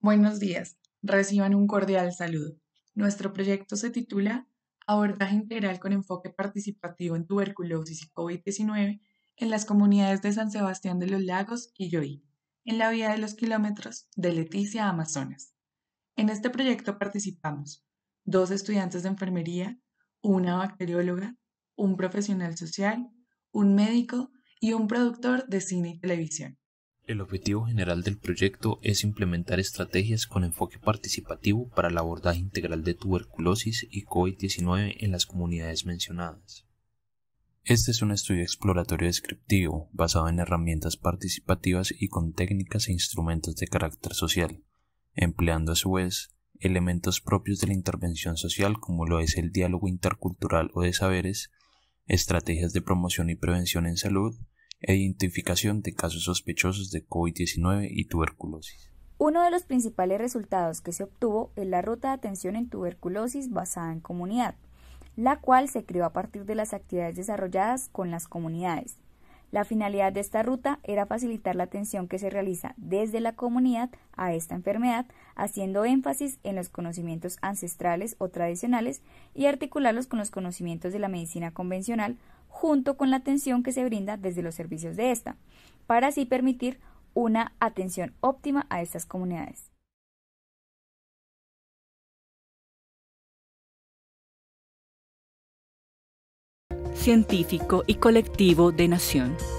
Buenos días, reciban un cordial saludo. Nuestro proyecto se titula Abordaje integral con enfoque participativo en tuberculosis y COVID-19 en las comunidades de San Sebastián de los Lagos y Yoí, en la vía de los kilómetros de Leticia Amazonas. En este proyecto participamos dos estudiantes de enfermería, una bacterióloga, un profesional social un médico y un productor de cine y televisión. El objetivo general del proyecto es implementar estrategias con enfoque participativo para el abordaje integral de tuberculosis y COVID-19 en las comunidades mencionadas. Este es un estudio exploratorio descriptivo basado en herramientas participativas y con técnicas e instrumentos de carácter social, empleando a su vez elementos propios de la intervención social como lo es el diálogo intercultural o de saberes, estrategias de promoción y prevención en salud e identificación de casos sospechosos de COVID-19 y tuberculosis. Uno de los principales resultados que se obtuvo es la ruta de atención en tuberculosis basada en comunidad, la cual se creó a partir de las actividades desarrolladas con las comunidades, la finalidad de esta ruta era facilitar la atención que se realiza desde la comunidad a esta enfermedad, haciendo énfasis en los conocimientos ancestrales o tradicionales y articularlos con los conocimientos de la medicina convencional, junto con la atención que se brinda desde los servicios de esta, para así permitir una atención óptima a estas comunidades. científico y colectivo de nación.